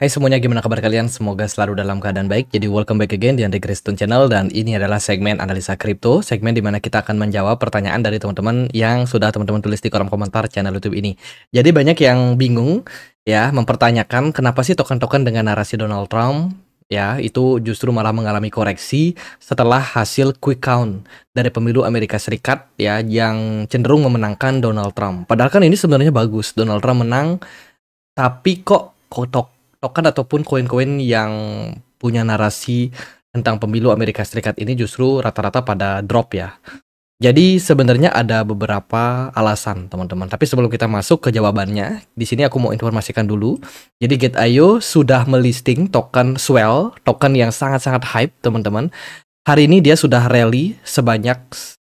Hai semuanya, gimana kabar kalian? Semoga selalu dalam keadaan baik. Jadi welcome back again di Andre Kristen Channel dan ini adalah segmen analisa kripto, segmen di mana kita akan menjawab pertanyaan dari teman-teman yang sudah teman-teman tulis di kolom komentar channel YouTube ini. Jadi banyak yang bingung ya mempertanyakan kenapa sih token-token dengan narasi Donald Trump ya itu justru malah mengalami koreksi setelah hasil quick count dari pemilu Amerika Serikat ya yang cenderung memenangkan Donald Trump. Padahal kan ini sebenarnya bagus Donald Trump menang tapi kok kotok token ataupun koin-koin yang punya narasi tentang pemilu Amerika Serikat ini justru rata-rata pada drop ya. Jadi sebenarnya ada beberapa alasan teman-teman. Tapi sebelum kita masuk ke jawabannya, di sini aku mau informasikan dulu. Jadi Gate.io sudah melisting token Swell, token yang sangat-sangat hype teman-teman. Hari ini dia sudah rally sebanyak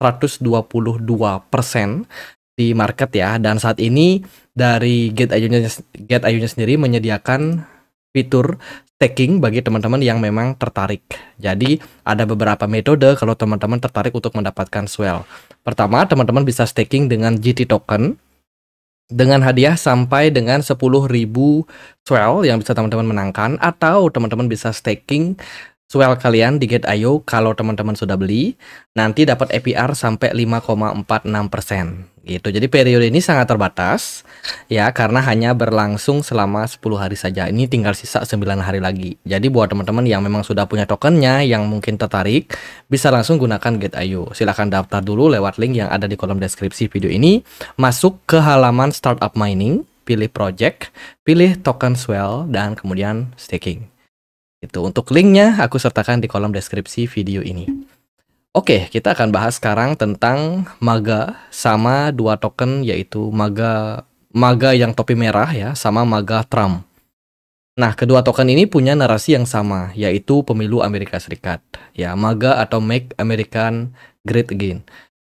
122% persen di market ya. Dan saat ini dari Gate.io-nya sendiri menyediakan fitur staking bagi teman-teman yang memang tertarik. Jadi ada beberapa metode kalau teman-teman tertarik untuk mendapatkan swell. Pertama, teman-teman bisa staking dengan GT token dengan hadiah sampai dengan 10.000 swell yang bisa teman-teman menangkan atau teman-teman bisa staking swell kalian di Ayo, kalau teman-teman sudah beli nanti dapat APR sampai 5,46%. Gitu. Jadi periode ini sangat terbatas ya karena hanya berlangsung selama 10 hari saja. Ini tinggal sisa 9 hari lagi. Jadi buat teman-teman yang memang sudah punya tokennya yang mungkin tertarik bisa langsung gunakan Ayo. Silahkan daftar dulu lewat link yang ada di kolom deskripsi video ini. Masuk ke halaman startup mining, pilih project, pilih token swell dan kemudian staking. Itu untuk linknya aku sertakan di kolom deskripsi video ini. Oke, kita akan bahas sekarang tentang MAGA sama dua token yaitu MAGA MAGA yang topi merah ya sama MAGA Trump. Nah, kedua token ini punya narasi yang sama yaitu pemilu Amerika Serikat. Ya, MAGA atau Make American Great Again.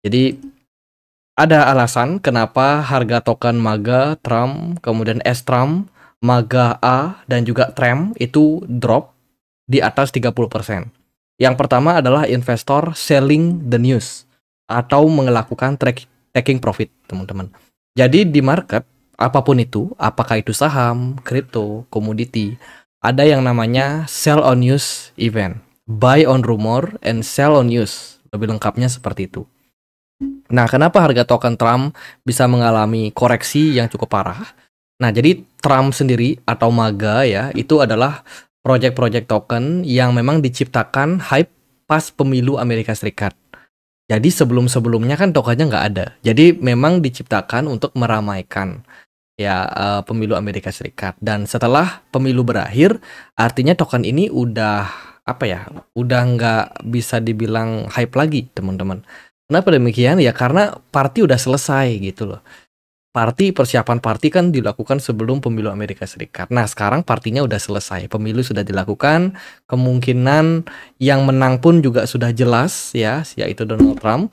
Jadi ada alasan kenapa harga token MAGA Trump kemudian S Trump Maga A dan juga Trem itu drop di atas 30%. Yang pertama adalah investor selling the news atau melakukan track, taking profit, teman-teman. Jadi di market apapun itu, apakah itu saham, kripto, komoditi, ada yang namanya sell on news event, buy on rumor and sell on news. Lebih lengkapnya seperti itu. Nah, kenapa harga token Trump bisa mengalami koreksi yang cukup parah? Nah, jadi Trump sendiri atau MAGA ya, itu adalah project-project token yang memang diciptakan hype pas pemilu Amerika Serikat. Jadi sebelum-sebelumnya kan tokennya nggak ada. Jadi memang diciptakan untuk meramaikan ya uh, pemilu Amerika Serikat. Dan setelah pemilu berakhir, artinya token ini udah apa ya? Udah nggak bisa dibilang hype lagi, teman-teman. Kenapa demikian? Ya karena party udah selesai gitu loh. Parti persiapan parti kan dilakukan sebelum pemilu Amerika Serikat. Nah, sekarang partinya udah selesai, pemilu sudah dilakukan, kemungkinan yang menang pun juga sudah jelas ya, yaitu Donald Trump.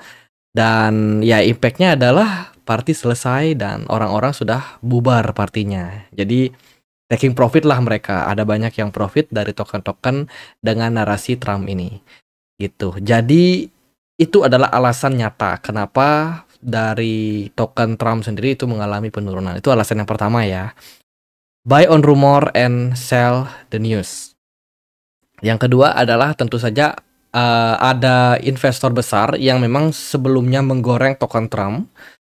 Dan ya impactnya adalah partis selesai dan orang-orang sudah bubar partinya. Jadi taking profit lah mereka. Ada banyak yang profit dari token-token dengan narasi Trump ini. Gitu. Jadi itu adalah alasan nyata kenapa dari token Trump sendiri itu mengalami penurunan. Itu alasan yang pertama ya. Buy on rumor and sell the news. Yang kedua adalah tentu saja uh, ada investor besar yang memang sebelumnya menggoreng token Trump,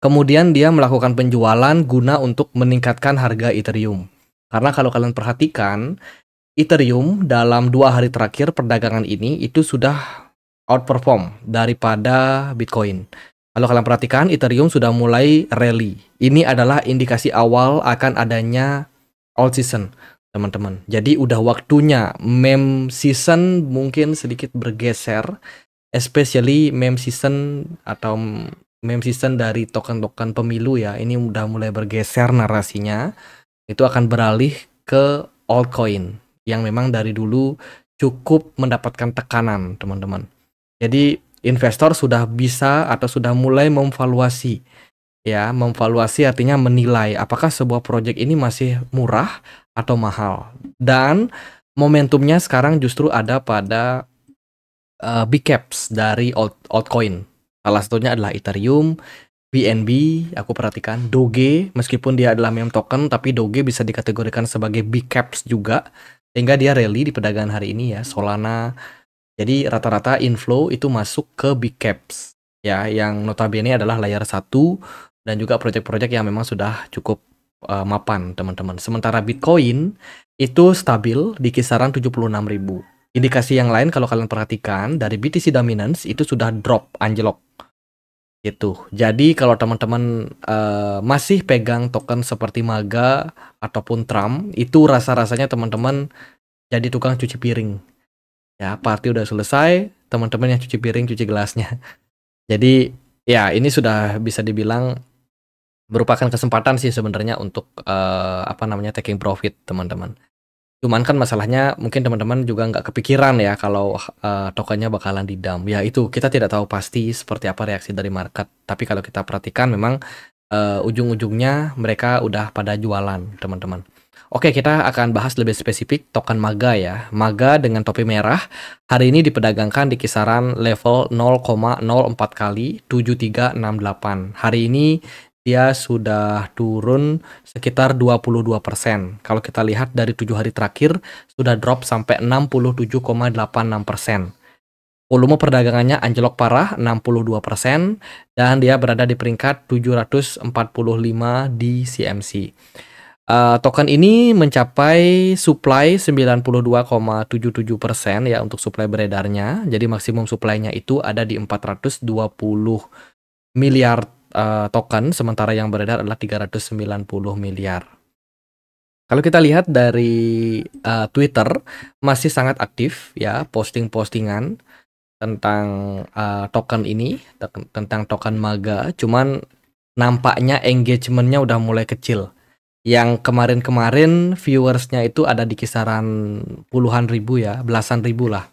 kemudian dia melakukan penjualan guna untuk meningkatkan harga Ethereum. Karena kalau kalian perhatikan, Ethereum dalam dua hari terakhir perdagangan ini itu sudah outperform daripada Bitcoin. Kalau kalian perhatikan, Ethereum sudah mulai rally. Ini adalah indikasi awal akan adanya all season, teman-teman. Jadi udah waktunya meme season mungkin sedikit bergeser, especially meme season atau meme season dari token-token pemilu ya. Ini udah mulai bergeser narasinya. Itu akan beralih ke coin yang memang dari dulu cukup mendapatkan tekanan, teman-teman. Jadi investor sudah bisa atau sudah mulai memvaluasi ya memvaluasi artinya menilai apakah sebuah proyek ini masih murah atau mahal dan momentumnya sekarang justru ada pada uh, big caps dari alt altcoin salah satunya adalah Ethereum BNB aku perhatikan Doge meskipun dia adalah meme token tapi Doge bisa dikategorikan sebagai big caps juga sehingga dia rally di perdagangan hari ini ya Solana jadi rata-rata inflow itu masuk ke big caps ya yang notabene adalah layar 1 dan juga project-project yang memang sudah cukup uh, mapan teman-teman. Sementara Bitcoin itu stabil di kisaran 76.000. Indikasi yang lain kalau kalian perhatikan dari BTC dominance itu sudah drop anjlok gitu. Jadi kalau teman-teman uh, masih pegang token seperti Maga ataupun Tram itu rasa-rasanya teman-teman jadi tukang cuci piring Ya, party udah selesai, teman-teman yang cuci piring, cuci gelasnya. Jadi, ya ini sudah bisa dibilang merupakan kesempatan sih sebenarnya untuk uh, apa namanya taking profit, teman-teman. Cuman kan masalahnya mungkin teman-teman juga nggak kepikiran ya kalau uh, eh, tokennya bakalan didam. Ya itu kita tidak tahu pasti seperti apa reaksi dari market. Tapi kalau kita perhatikan memang uh, ujung-ujungnya mereka udah pada jualan teman-teman. Oke, kita akan bahas lebih spesifik token MAGA ya. MAGA dengan topi merah hari ini diperdagangkan di kisaran level 0,04 kali 7368. Hari ini dia sudah turun sekitar 22%. Kalau kita lihat dari 7 hari terakhir sudah drop sampai 67,86%. Volume perdagangannya anjlok parah 62% dan dia berada di peringkat 745 di CMC. Uh, token ini mencapai supply 92,77% ya untuk supply beredarnya. Jadi maksimum supply-nya itu ada di 420 miliar uh, token sementara yang beredar adalah 390 miliar. Kalau kita lihat dari uh, Twitter masih sangat aktif ya posting-postingan tentang uh, token ini tentang token MAGA cuman nampaknya engagementnya udah mulai kecil yang kemarin-kemarin viewersnya itu ada di kisaran puluhan ribu ya, belasan ribu lah.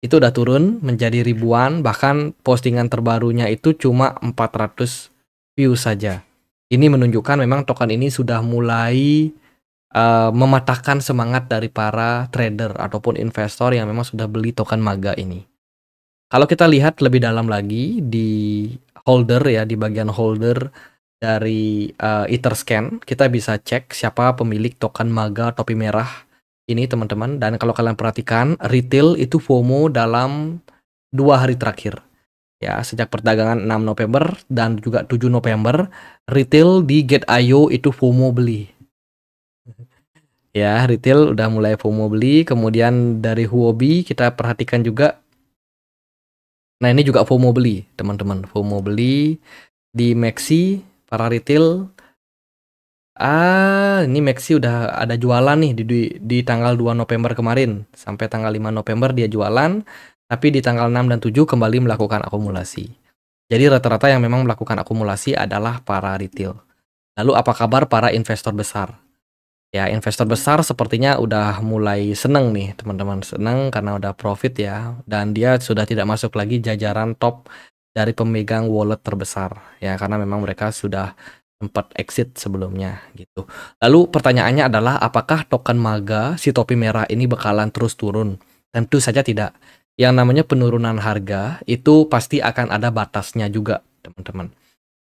Itu udah turun menjadi ribuan, bahkan postingan terbarunya itu cuma 400 views saja. Ini menunjukkan memang token ini sudah mulai uh, mematahkan semangat dari para trader ataupun investor yang memang sudah beli token MAGA ini. Kalau kita lihat lebih dalam lagi di holder ya, di bagian holder dari uh, eh, Etherscan kita bisa cek siapa pemilik token Maga topi merah ini teman-teman dan kalau kalian perhatikan retail itu FOMO dalam dua hari terakhir ya sejak perdagangan 6 November dan juga 7 November retail di IO itu FOMO beli ya retail udah mulai FOMO beli kemudian dari Huobi kita perhatikan juga nah ini juga FOMO beli teman-teman FOMO beli di Maxi para retail ah ini Maxi udah ada jualan nih di, di, di tanggal 2 November kemarin sampai tanggal 5 November dia jualan tapi di tanggal 6 dan 7 kembali melakukan akumulasi. Jadi rata-rata yang memang melakukan akumulasi adalah para retail. Lalu apa kabar para investor besar? Ya, investor besar sepertinya udah mulai seneng nih, teman-teman. Seneng karena udah profit ya dan dia sudah tidak masuk lagi jajaran top dari pemegang wallet terbesar ya karena memang mereka sudah sempat exit sebelumnya gitu. Lalu pertanyaannya adalah apakah token MAGA si topi merah ini bakalan terus turun? Tentu saja tidak. Yang namanya penurunan harga itu pasti akan ada batasnya juga, teman-teman.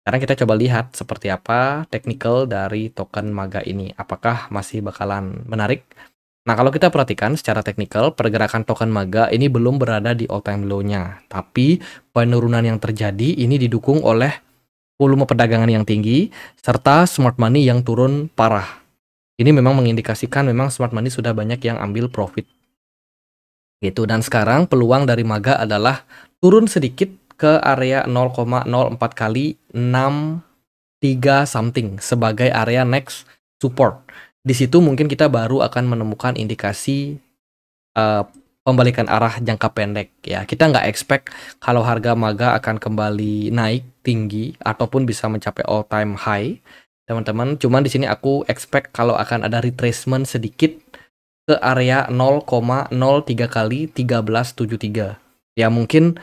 Sekarang kita coba lihat seperti apa technical dari token MAGA ini. Apakah masih bakalan menarik? Nah, kalau kita perhatikan secara teknikal, pergerakan token MAGA ini belum berada di all-time low-nya. Tapi, penurunan yang terjadi ini didukung oleh volume perdagangan yang tinggi, serta smart money yang turun parah. Ini memang mengindikasikan memang smart money sudah banyak yang ambil profit. Gitu, dan sekarang peluang dari MAGA adalah turun sedikit ke area 0,04 kali 63 something sebagai area next support di situ mungkin kita baru akan menemukan indikasi uh, pembalikan arah jangka pendek ya kita nggak expect kalau harga maga akan kembali naik tinggi ataupun bisa mencapai all time high teman-teman cuman di sini aku expect kalau akan ada retracement sedikit ke area 0,03 kali 1373 ya mungkin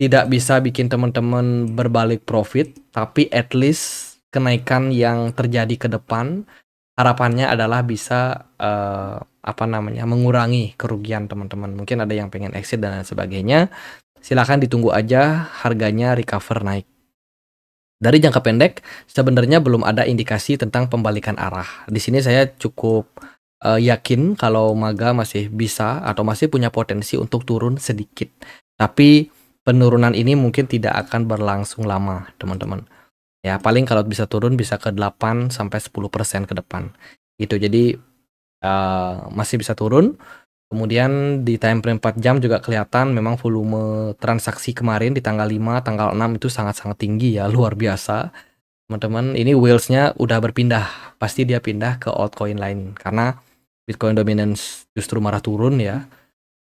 tidak bisa bikin teman-teman berbalik profit, tapi at least kenaikan yang terjadi ke depan harapannya adalah bisa uh, apa namanya mengurangi kerugian teman-teman. Mungkin ada yang pengen exit dan lain sebagainya. Silahkan ditunggu aja harganya recover naik. Dari jangka pendek, sebenarnya belum ada indikasi tentang pembalikan arah. Di sini saya cukup uh, yakin kalau Maga masih bisa atau masih punya potensi untuk turun sedikit. Tapi penurunan ini mungkin tidak akan berlangsung lama, teman-teman. Ya, paling kalau bisa turun bisa ke 8 sampai 10% ke depan. Itu jadi uh, masih bisa turun. Kemudian di time frame 4 jam juga kelihatan memang volume transaksi kemarin di tanggal 5, tanggal 6 itu sangat-sangat tinggi ya, luar biasa. Teman-teman, ini wheelsnya udah berpindah. Pasti dia pindah ke altcoin lain karena Bitcoin dominance justru marah turun ya.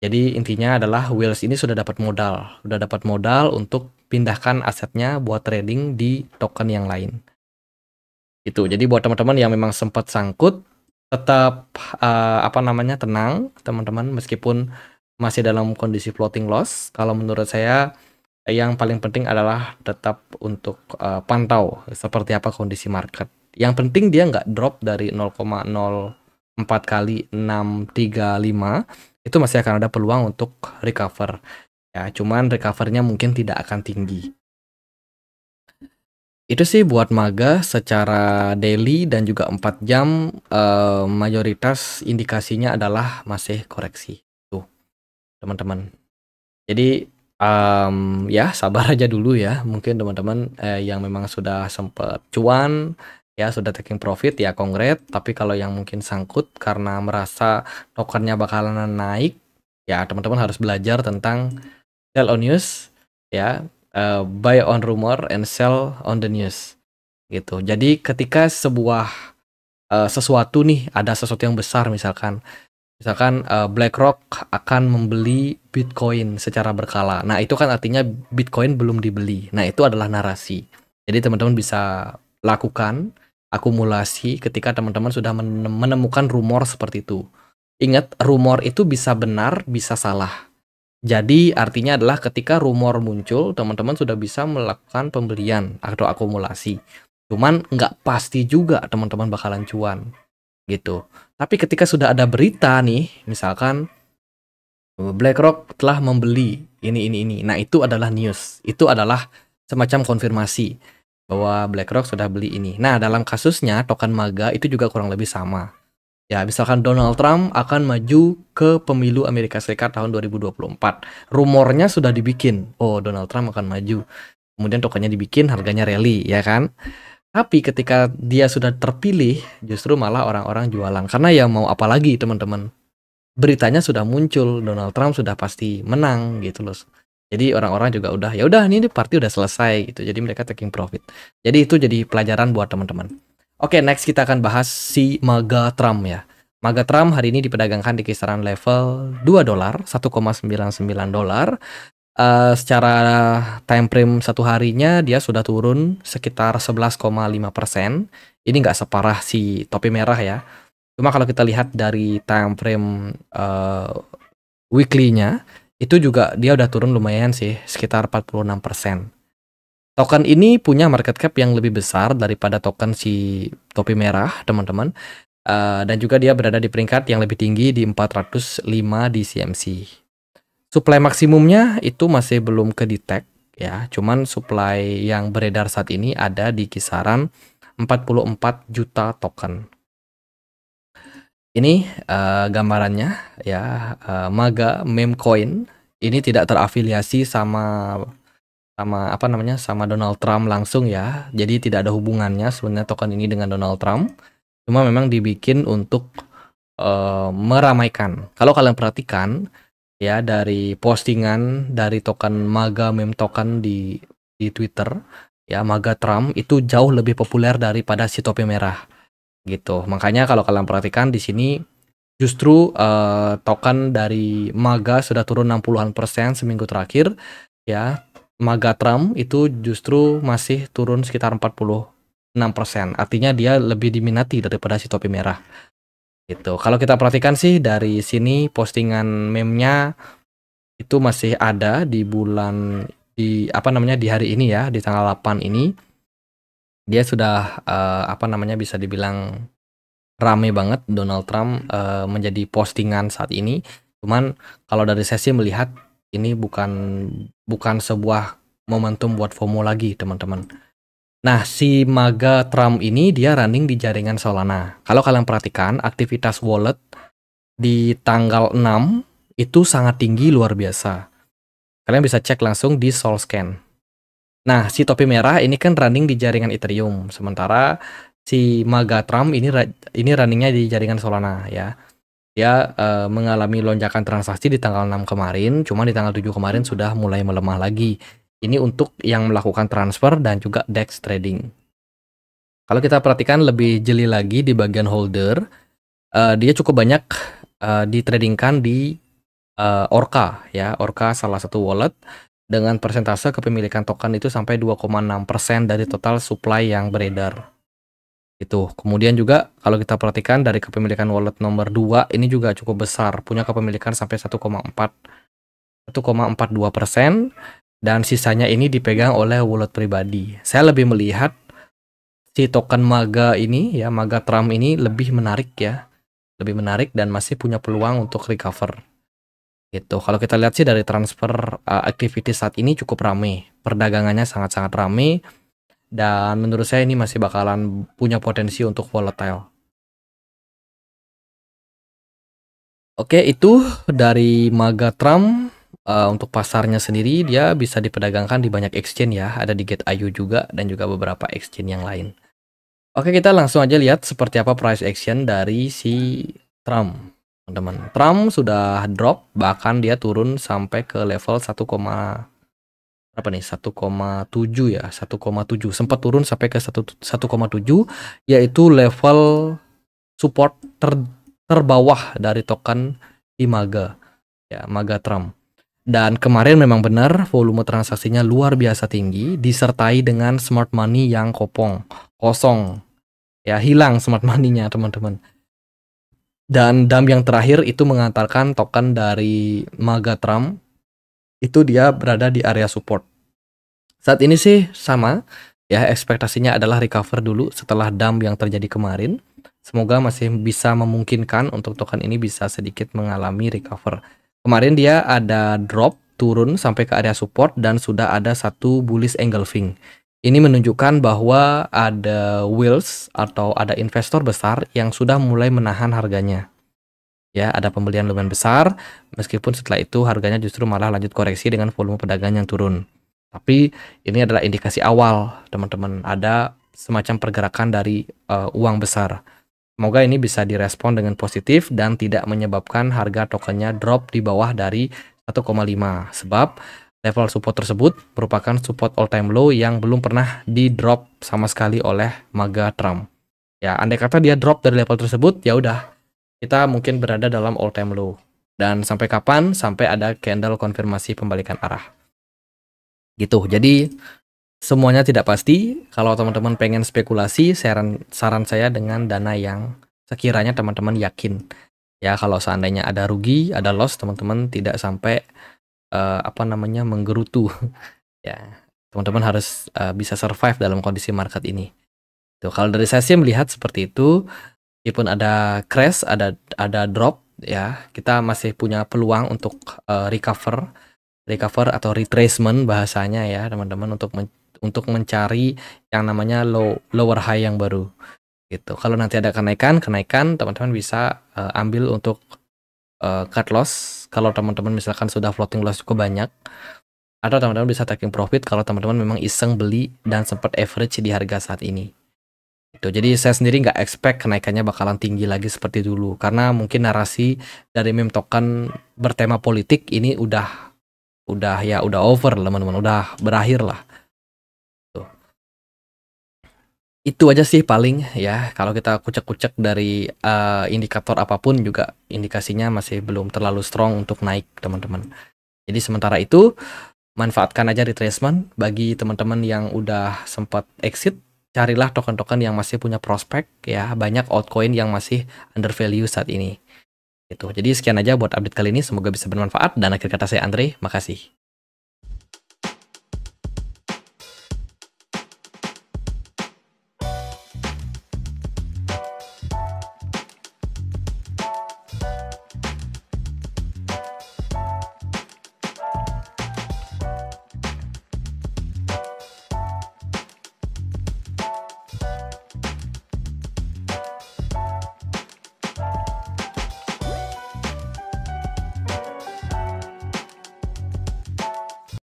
Jadi intinya adalah wheels ini sudah dapat modal, sudah dapat modal untuk pindahkan asetnya buat trading di token yang lain. Itu. Jadi buat teman-teman yang memang sempat sangkut tetap uh, apa namanya tenang, teman-teman meskipun masih dalam kondisi floating loss. Kalau menurut saya yang paling penting adalah tetap untuk uh, pantau seperti apa kondisi market. Yang penting dia nggak drop dari 0,04 kali 635 itu masih akan ada peluang untuk recover ya cuman recovernya mungkin tidak akan tinggi itu sih buat maga secara daily dan juga 4 jam eh, mayoritas indikasinya adalah masih koreksi tuh teman-teman jadi um, ya sabar aja dulu ya mungkin teman-teman eh, yang memang sudah sempat cuan ya sudah taking profit ya kongret tapi kalau yang mungkin sangkut karena merasa tokennya bakalan naik ya teman-teman harus belajar tentang sell on news ya uh, buy on rumor and sell on the news gitu jadi ketika sebuah uh, sesuatu nih ada sesuatu yang besar misalkan misalkan uh, BlackRock akan membeli Bitcoin secara berkala nah itu kan artinya Bitcoin belum dibeli nah itu adalah narasi jadi teman-teman bisa lakukan akumulasi ketika teman-teman sudah menemukan rumor seperti itu ingat rumor itu bisa benar bisa salah jadi artinya adalah ketika rumor muncul, teman-teman sudah bisa melakukan pembelian atau akumulasi. Cuman nggak pasti juga teman-teman bakalan cuan gitu. Tapi ketika sudah ada berita nih, misalkan eh, BlackRock telah membeli ini ini ini. Nah, itu adalah news. Itu adalah semacam konfirmasi bahwa BlackRock sudah beli ini. Nah, dalam kasusnya token MAGA itu juga kurang lebih sama. Ya, misalkan Donald Trump akan maju ke pemilu Amerika Serikat tahun 2024. Rumornya sudah dibikin. Oh, Donald Trump akan maju. Kemudian tokennya dibikin, harganya rally, ya kan? Tapi ketika dia sudah terpilih, justru malah orang-orang jualan. Karena ya mau apa lagi, teman-teman? Beritanya sudah muncul, Donald Trump sudah pasti menang gitu loh. Jadi orang-orang juga udah ya udah ini party udah selesai gitu. Jadi mereka taking profit. Jadi itu jadi pelajaran buat teman-teman. Oke, okay, next kita akan bahas si Maga Trump ya. Maga Trump hari ini diperdagangkan di kisaran level 2 dolar, 1,99 dolar. Uh, secara time frame satu harinya dia sudah turun sekitar 11,5 persen. Ini nggak separah si topi merah ya. Cuma kalau kita lihat dari time frame uh, weekly-nya, itu juga dia udah turun lumayan sih, sekitar 46 persen. Token ini punya market cap yang lebih besar daripada token si topi merah, teman-teman. Uh, dan juga dia berada di peringkat yang lebih tinggi di 405 di CMC. Supply maksimumnya itu masih belum ke detect ya. Cuman supply yang beredar saat ini ada di kisaran 44 juta token. Ini uh, gambarannya ya, uh, Maga meme coin ini tidak terafiliasi sama sama apa namanya sama Donald Trump langsung ya. Jadi tidak ada hubungannya sebenarnya token ini dengan Donald Trump. Cuma memang dibikin untuk uh, meramaikan. Kalau kalian perhatikan ya dari postingan dari token MAGA meme token di di Twitter ya MAGA Trump itu jauh lebih populer daripada si topi merah gitu. Makanya kalau kalian perhatikan di sini justru uh, token dari MAGA sudah turun 60-an persen seminggu terakhir ya Magatram itu justru masih turun sekitar 46%. Artinya dia lebih diminati daripada si topi merah. Gitu. Kalau kita perhatikan sih dari sini postingan meme-nya itu masih ada di bulan di apa namanya di hari ini ya, di tanggal 8 ini. Dia sudah uh, apa namanya bisa dibilang rame banget Donald Trump uh, menjadi postingan saat ini. Cuman kalau dari sesi melihat ini bukan bukan sebuah momentum buat FOMO lagi, teman-teman. Nah, si Maga Trump ini dia running di jaringan Solana. Kalau kalian perhatikan, aktivitas wallet di tanggal 6 itu sangat tinggi luar biasa. Kalian bisa cek langsung di SolScan. Nah, si topi merah ini kan running di jaringan Ethereum, sementara si Maga Trump ini ini runningnya di jaringan Solana ya ya uh, mengalami lonjakan transaksi di tanggal 6 kemarin, cuma di tanggal 7 kemarin sudah mulai melemah lagi. Ini untuk yang melakukan transfer dan juga DEX trading. Kalau kita perhatikan lebih jeli lagi di bagian holder, uh, dia cukup banyak uh, ditradingkan di uh, Orca ya, Orca salah satu wallet dengan persentase kepemilikan token itu sampai 2,6% dari total supply yang beredar. Itu. Kemudian juga kalau kita perhatikan dari kepemilikan wallet nomor 2 ini juga cukup besar, punya kepemilikan sampai 1,4 1,42 persen dan sisanya ini dipegang oleh wallet pribadi. Saya lebih melihat si token MAGA ini ya MAGA Trump ini lebih menarik ya lebih menarik dan masih punya peluang untuk recover gitu kalau kita lihat sih dari transfer uh, activity saat ini cukup ramai perdagangannya sangat-sangat ramai dan menurut saya ini masih bakalan punya potensi untuk volatile. Oke, itu dari Maga Trump uh, untuk pasarnya sendiri dia bisa diperdagangkan di banyak exchange ya. Ada di GetIO juga dan juga beberapa exchange yang lain. Oke, kita langsung aja lihat seperti apa price action dari si Trump. Teman-teman, Trump sudah drop bahkan dia turun sampai ke level apa nih 1,7 ya 1,7 sempat turun sampai ke 1,7 yaitu level support ter, terbawah dari token Imaga ya Maga Trump dan kemarin memang benar volume transaksinya luar biasa tinggi disertai dengan smart money yang kopong kosong ya hilang smart money-nya teman-teman dan dam yang terakhir itu mengantarkan token dari Maga Trump itu dia berada di area support. Saat ini sih sama, ya ekspektasinya adalah recover dulu setelah dump yang terjadi kemarin. Semoga masih bisa memungkinkan untuk token ini bisa sedikit mengalami recover. Kemarin dia ada drop turun sampai ke area support dan sudah ada satu bullish engulfing. Ini menunjukkan bahwa ada wheels atau ada investor besar yang sudah mulai menahan harganya ya ada pembelian lumayan besar meskipun setelah itu harganya justru malah lanjut koreksi dengan volume pedagang yang turun tapi ini adalah indikasi awal teman-teman ada semacam pergerakan dari uh, uang besar semoga ini bisa direspon dengan positif dan tidak menyebabkan harga tokennya drop di bawah dari 1,5 sebab level support tersebut merupakan support all time low yang belum pernah di drop sama sekali oleh Maga Trump ya andai kata dia drop dari level tersebut ya udah kita mungkin berada dalam all time low. Dan sampai kapan? Sampai ada candle konfirmasi pembalikan arah. Gitu. Jadi semuanya tidak pasti. Kalau teman-teman pengen spekulasi, saran saran saya dengan dana yang sekiranya teman-teman yakin. Ya, kalau seandainya ada rugi, ada loss, teman-teman tidak sampai uh, apa namanya menggerutu. ya, teman-teman harus uh, bisa survive dalam kondisi market ini. Tuh, kalau dari saya sih melihat seperti itu meskipun ada crash, ada ada drop ya, kita masih punya peluang untuk uh, recover, recover atau retracement bahasanya ya, teman-teman untuk men untuk mencari yang namanya low lower high yang baru gitu. Kalau nanti ada kenaikan, kenaikan teman-teman bisa uh, ambil untuk uh, cut loss kalau teman-teman misalkan sudah floating loss cukup banyak atau teman-teman bisa taking profit kalau teman-teman memang iseng beli dan sempat average di harga saat ini gitu. Jadi saya sendiri nggak expect kenaikannya bakalan tinggi lagi seperti dulu karena mungkin narasi dari meme token bertema politik ini udah udah ya udah over teman-teman, udah berakhir lah. Tuh. Itu aja sih paling ya. Kalau kita kucek-kucek dari uh, indikator apapun juga indikasinya masih belum terlalu strong untuk naik, teman-teman. Jadi sementara itu manfaatkan aja retracement bagi teman-teman yang udah sempat exit carilah token-token yang masih punya prospek ya banyak altcoin yang masih under value saat ini Itu jadi sekian aja buat update kali ini semoga bisa bermanfaat dan akhir kata saya Andre makasih